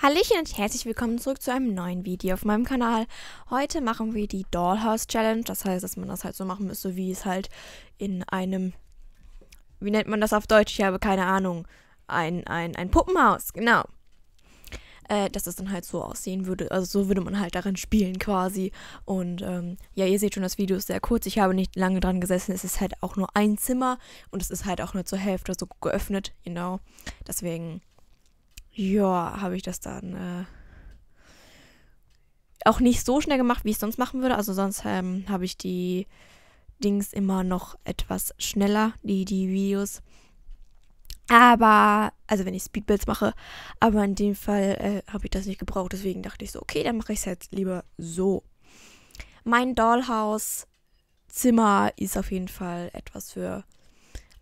Hallöchen und herzlich willkommen zurück zu einem neuen Video auf meinem Kanal. Heute machen wir die Dollhouse Challenge, das heißt, dass man das halt so machen müsste, wie es halt in einem, wie nennt man das auf Deutsch, ich habe keine Ahnung, ein, ein, ein Puppenhaus, genau. Äh, dass es dann halt so aussehen würde, also so würde man halt darin spielen quasi. Und ähm, ja, ihr seht schon, das Video ist sehr kurz, ich habe nicht lange dran gesessen, es ist halt auch nur ein Zimmer und es ist halt auch nur zur Hälfte so geöffnet, genau, deswegen ja, habe ich das dann äh, auch nicht so schnell gemacht, wie ich es sonst machen würde. Also sonst ähm, habe ich die Dings immer noch etwas schneller, die, die Videos. Aber, also wenn ich Speedbuilds mache, aber in dem Fall äh, habe ich das nicht gebraucht. Deswegen dachte ich so, okay, dann mache ich es jetzt lieber so. Mein Dollhouse-Zimmer ist auf jeden Fall etwas für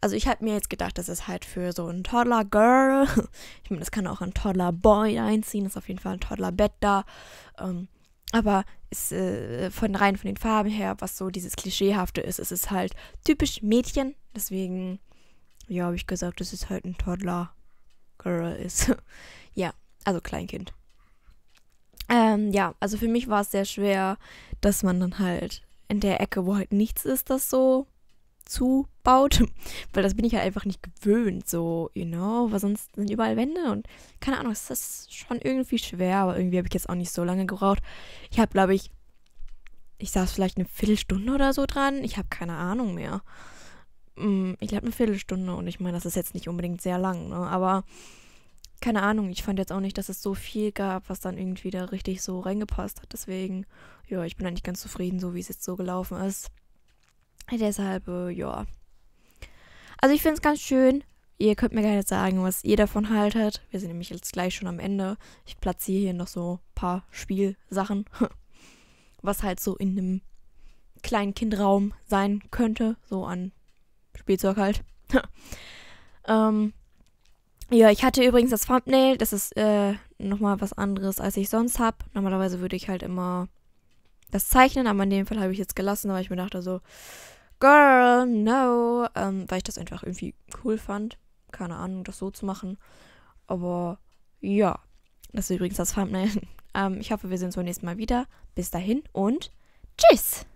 also ich habe mir jetzt gedacht, das ist halt für so ein Toddler Girl. Ich meine, das kann auch ein Toddler Boy einziehen, ist auf jeden Fall ein Toddler Bett da. Ähm, aber ist, äh, von rein von den Farben her, was so dieses Klischeehafte ist, ist es halt typisch Mädchen. Deswegen, ja, habe ich gesagt, dass es halt ein Toddler Girl ist. ja, also Kleinkind. Ähm, ja, also für mich war es sehr schwer, dass man dann halt in der Ecke, wo halt nichts ist, das so zubaut, weil das bin ich ja einfach nicht gewöhnt, so, you know, weil sonst sind überall Wände und keine Ahnung, es ist schon irgendwie schwer, aber irgendwie habe ich jetzt auch nicht so lange gebraucht. Ich habe, glaube ich, ich saß vielleicht eine Viertelstunde oder so dran, ich habe keine Ahnung mehr. Mm, ich glaube eine Viertelstunde und ich meine, das ist jetzt nicht unbedingt sehr lang, ne, aber keine Ahnung, ich fand jetzt auch nicht, dass es so viel gab, was dann irgendwie da richtig so reingepasst hat, deswegen, ja, ich bin eigentlich ganz zufrieden, so wie es jetzt so gelaufen ist. Deshalb, äh, ja. Also ich finde es ganz schön. Ihr könnt mir gerne sagen, was ihr davon haltet. Wir sind nämlich jetzt gleich schon am Ende. Ich platziere hier noch so ein paar Spielsachen, was halt so in einem kleinen Kindraum sein könnte. So an Spielzeug halt. ähm, ja, ich hatte übrigens das Thumbnail. Das ist äh, nochmal was anderes, als ich sonst habe. Normalerweise würde ich halt immer das Zeichnen, aber in dem Fall habe ich jetzt gelassen, weil ich mir dachte so, Girl, no, ähm, weil ich das einfach irgendwie cool fand. Keine Ahnung, das so zu machen. Aber ja, das ist übrigens das Thumbnail. ähm, ich hoffe, wir sehen uns beim nächsten Mal wieder. Bis dahin und tschüss!